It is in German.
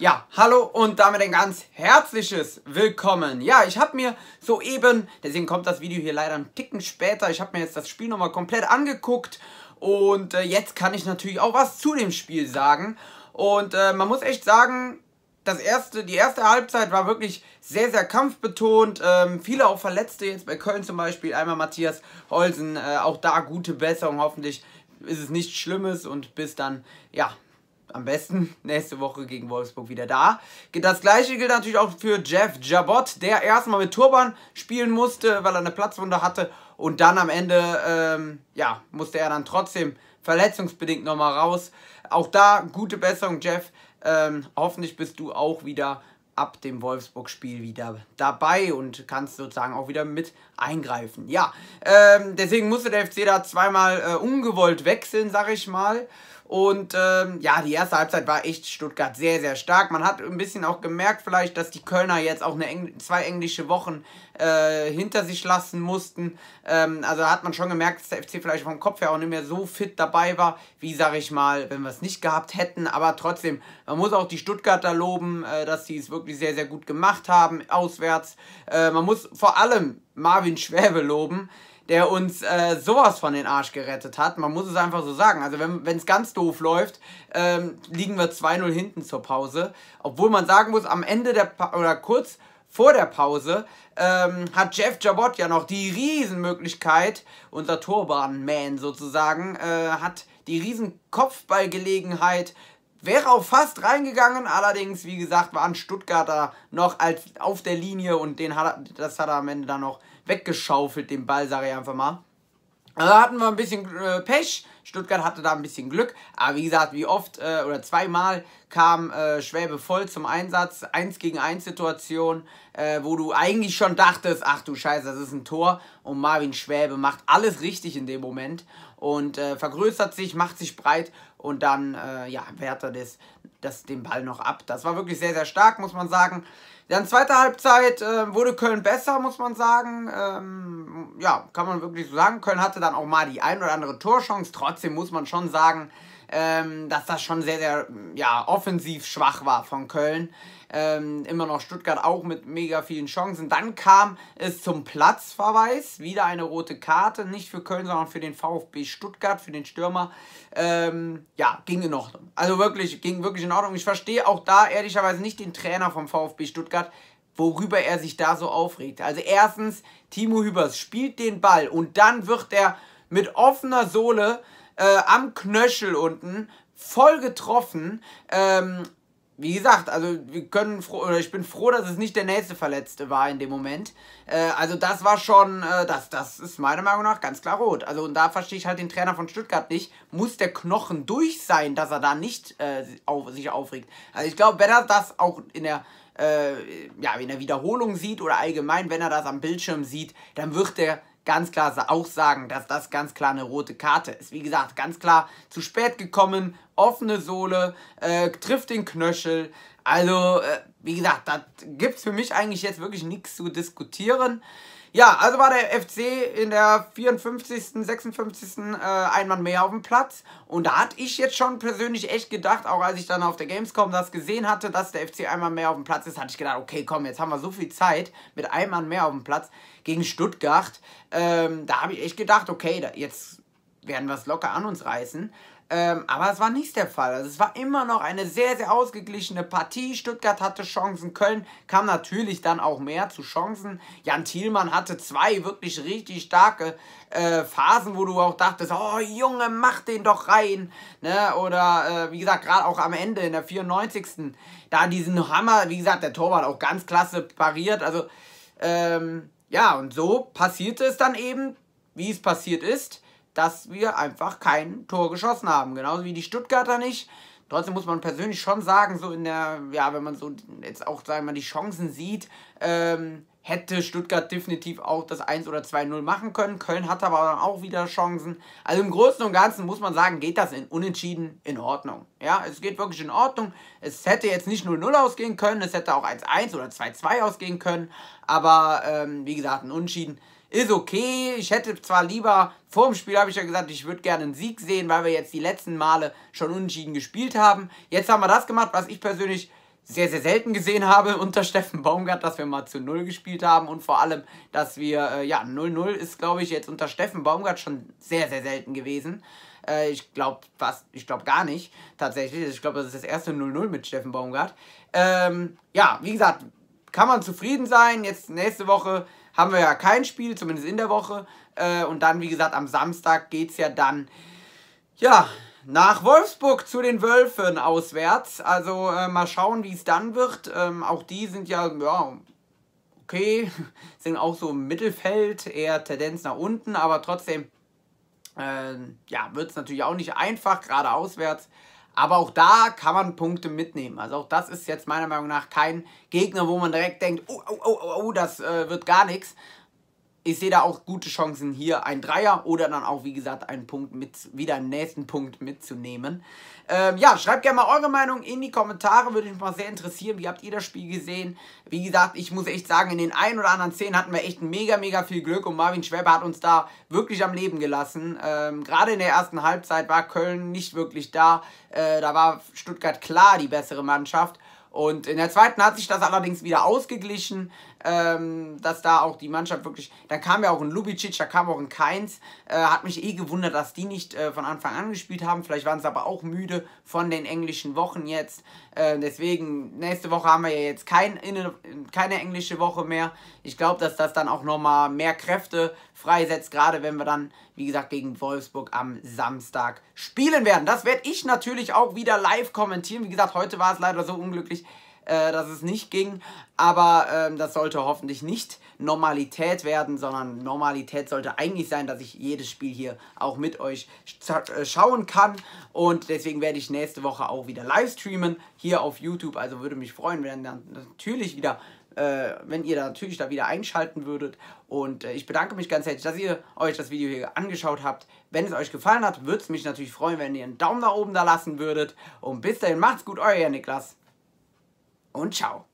Ja, hallo und damit ein ganz herzliches Willkommen. Ja, ich habe mir soeben, deswegen kommt das Video hier leider einen Ticken später, ich habe mir jetzt das Spiel nochmal komplett angeguckt und äh, jetzt kann ich natürlich auch was zu dem Spiel sagen. Und äh, man muss echt sagen, das erste, die erste Halbzeit war wirklich sehr, sehr kampfbetont. Ähm, viele auch Verletzte, jetzt bei Köln zum Beispiel, einmal Matthias Holsen, äh, auch da gute Besserung hoffentlich ist es nichts Schlimmes und bis dann, ja, am besten nächste Woche gegen Wolfsburg wieder da. Das gleiche gilt natürlich auch für Jeff Jabot, der erstmal mit Turban spielen musste, weil er eine Platzwunde hatte. Und dann am Ende, ähm, ja, musste er dann trotzdem verletzungsbedingt nochmal raus. Auch da gute Besserung, Jeff. Ähm, hoffentlich bist du auch wieder ab dem Wolfsburg-Spiel wieder dabei und kannst sozusagen auch wieder mit eingreifen. Ja, ähm, deswegen musste der FC da zweimal äh, ungewollt wechseln, sag ich mal. Und ähm, ja, die erste Halbzeit war echt Stuttgart sehr, sehr stark. Man hat ein bisschen auch gemerkt vielleicht, dass die Kölner jetzt auch eine Engl zwei englische Wochen äh, hinter sich lassen mussten. Ähm, also hat man schon gemerkt, dass der FC vielleicht vom Kopf her auch nicht mehr so fit dabei war, wie, sag ich mal, wenn wir es nicht gehabt hätten. Aber trotzdem, man muss auch die Stuttgarter loben, äh, dass sie es wirklich sehr, sehr gut gemacht haben, auswärts. Äh, man muss vor allem Marvin Schwäbe loben der uns äh, sowas von den Arsch gerettet hat. Man muss es einfach so sagen. Also wenn es ganz doof läuft, ähm, liegen wir 2-0 hinten zur Pause. Obwohl man sagen muss, am Ende der pa oder kurz vor der Pause ähm, hat Jeff Jabot ja noch die Riesenmöglichkeit, unser Turban-Man sozusagen, äh, hat die Riesenkopfballgelegenheit Wäre auch fast reingegangen, allerdings, wie gesagt, waren Stuttgarter noch als auf der Linie und den hat das hat er am Ende dann noch weggeschaufelt, den Ball, sage ich einfach mal. Also, da also hatten wir ein bisschen äh, Pech. Stuttgart hatte da ein bisschen Glück, aber wie gesagt, wie oft äh, oder zweimal kam äh, Schwäbe voll zum Einsatz, Eins gegen eins Situation, äh, wo du eigentlich schon dachtest, ach du Scheiße, das ist ein Tor und Marvin Schwäbe macht alles richtig in dem Moment und äh, vergrößert sich, macht sich breit und dann äh, ja, wehrt er das, das, den Ball noch ab. Das war wirklich sehr, sehr stark, muss man sagen. Dann zweite Halbzeit äh, wurde Köln besser, muss man sagen. Ähm, ja, kann man wirklich so sagen. Köln hatte dann auch mal die ein oder andere Torchance. Trotzdem trotzdem muss man schon sagen, ähm, dass das schon sehr, sehr ja, offensiv schwach war von Köln. Ähm, immer noch Stuttgart auch mit mega vielen Chancen. Dann kam es zum Platzverweis. Wieder eine rote Karte. Nicht für Köln, sondern für den VfB Stuttgart, für den Stürmer. Ähm, ja, ging in Ordnung. Also wirklich, ging wirklich in Ordnung. Ich verstehe auch da ehrlicherweise nicht den Trainer vom VfB Stuttgart, worüber er sich da so aufregt. Also erstens, Timo Hübers spielt den Ball und dann wird er mit offener Sohle äh, am Knöchel unten, voll getroffen. Ähm, wie gesagt, also wir können froh, oder ich bin froh, dass es nicht der nächste Verletzte war in dem Moment. Äh, also das war schon, äh, das, das ist meiner Meinung nach ganz klar rot. Also und da verstehe ich halt den Trainer von Stuttgart nicht. Muss der Knochen durch sein, dass er da nicht äh, auf, sich aufregt? Also ich glaube, wenn er das auch in der äh, ja, in der Wiederholung sieht oder allgemein, wenn er das am Bildschirm sieht, dann wird der ganz klar auch sagen, dass das ganz klar eine rote Karte ist. Wie gesagt, ganz klar zu spät gekommen, offene Sohle, äh, trifft den Knöchel. Also, äh, wie gesagt, da gibt es für mich eigentlich jetzt wirklich nichts zu diskutieren. Ja, also war der FC in der 54., 56. Äh, ein Mann mehr auf dem Platz. Und da hatte ich jetzt schon persönlich echt gedacht, auch als ich dann auf der Gamescom das gesehen hatte, dass der FC einmal mehr auf dem Platz ist, hatte ich gedacht, okay, komm, jetzt haben wir so viel Zeit mit einem Mann mehr auf dem Platz gegen Stuttgart. Ähm, da habe ich echt gedacht, okay, da, jetzt werden wir es locker an uns reißen. Ähm, aber es war nicht der Fall. Also es war immer noch eine sehr, sehr ausgeglichene Partie. Stuttgart hatte Chancen, Köln kam natürlich dann auch mehr zu Chancen. Jan Thielmann hatte zwei wirklich richtig starke äh, Phasen, wo du auch dachtest, oh Junge, mach den doch rein. Ne? Oder äh, wie gesagt, gerade auch am Ende in der 94. Da diesen Hammer, wie gesagt, der Torwart auch ganz klasse pariert. Also ähm, ja, und so passierte es dann eben, wie es passiert ist dass wir einfach kein Tor geschossen haben. Genauso wie die Stuttgarter nicht. Trotzdem muss man persönlich schon sagen, so in der, ja, wenn man so jetzt auch, sagen wir mal, die Chancen sieht, ähm, hätte Stuttgart definitiv auch das 1 oder 2-0 machen können. Köln hat aber dann auch wieder Chancen. Also im Großen und Ganzen muss man sagen, geht das in Unentschieden in Ordnung. Ja, es geht wirklich in Ordnung. Es hätte jetzt nicht 0-0 ausgehen können, es hätte auch 1-1 oder 2-2 ausgehen können. Aber ähm, wie gesagt, ein Unentschieden ist okay. Ich hätte zwar lieber, vor dem Spiel habe ich ja gesagt, ich würde gerne einen Sieg sehen, weil wir jetzt die letzten Male schon unentschieden gespielt haben. Jetzt haben wir das gemacht, was ich persönlich sehr, sehr selten gesehen habe unter Steffen Baumgart, dass wir mal zu Null gespielt haben und vor allem, dass wir, äh, ja, 0-0 ist, glaube ich, jetzt unter Steffen Baumgart schon sehr, sehr selten gewesen. Äh, ich glaube fast, ich glaube gar nicht, tatsächlich. Also ich glaube, das ist das erste 0-0 mit Steffen Baumgart. Ähm, ja, wie gesagt, kann man zufrieden sein. Jetzt nächste Woche haben wir ja kein Spiel, zumindest in der Woche. Äh, und dann, wie gesagt, am Samstag geht es ja dann, ja, nach Wolfsburg zu den Wölfen auswärts. Also äh, mal schauen, wie es dann wird. Ähm, auch die sind ja, ja, okay, sind auch so im Mittelfeld, eher Tendenz nach unten, aber trotzdem, äh, ja, wird es natürlich auch nicht einfach, gerade auswärts. Aber auch da kann man Punkte mitnehmen. Also auch das ist jetzt meiner Meinung nach kein Gegner, wo man direkt denkt, oh, oh, oh, oh, das äh, wird gar nichts ich sehe da auch gute Chancen, hier ein Dreier oder dann auch, wie gesagt, einen Punkt mit, wieder einen nächsten Punkt mitzunehmen. Ähm, ja, schreibt gerne mal eure Meinung in die Kommentare, würde mich mal sehr interessieren. Wie habt ihr das Spiel gesehen? Wie gesagt, ich muss echt sagen, in den ein oder anderen Szenen hatten wir echt mega, mega viel Glück und Marvin Schwäbe hat uns da wirklich am Leben gelassen. Ähm, Gerade in der ersten Halbzeit war Köln nicht wirklich da. Äh, da war Stuttgart klar die bessere Mannschaft. Und in der zweiten hat sich das allerdings wieder ausgeglichen, ähm, dass da auch die Mannschaft wirklich. Da kam ja auch ein Lubicic, da kam auch ein Keins. Äh, hat mich eh gewundert, dass die nicht äh, von Anfang an gespielt haben. Vielleicht waren sie aber auch müde von den englischen Wochen jetzt. Äh, deswegen, nächste Woche haben wir ja jetzt kein, keine englische Woche mehr. Ich glaube, dass das dann auch nochmal mehr Kräfte freisetzt. Gerade wenn wir dann, wie gesagt, gegen Wolfsburg am Samstag spielen werden. Das werde ich natürlich auch wieder live kommentieren. Wie gesagt, heute war es leider so unglücklich, äh, dass es nicht ging. Aber ähm, das sollte hoffentlich nicht Normalität werden, sondern Normalität sollte eigentlich sein, dass ich jedes Spiel hier auch mit euch äh, schauen kann. Und deswegen werde ich nächste Woche auch wieder live streamen hier auf YouTube. Also würde mich freuen, wenn dann natürlich wieder äh, wenn ihr da natürlich da wieder einschalten würdet. Und äh, ich bedanke mich ganz herzlich, dass ihr euch das Video hier angeschaut habt. Wenn es euch gefallen hat, würde es mich natürlich freuen, wenn ihr einen Daumen nach oben da lassen würdet. Und bis dahin, macht's gut, euer Niklas. Und ciao.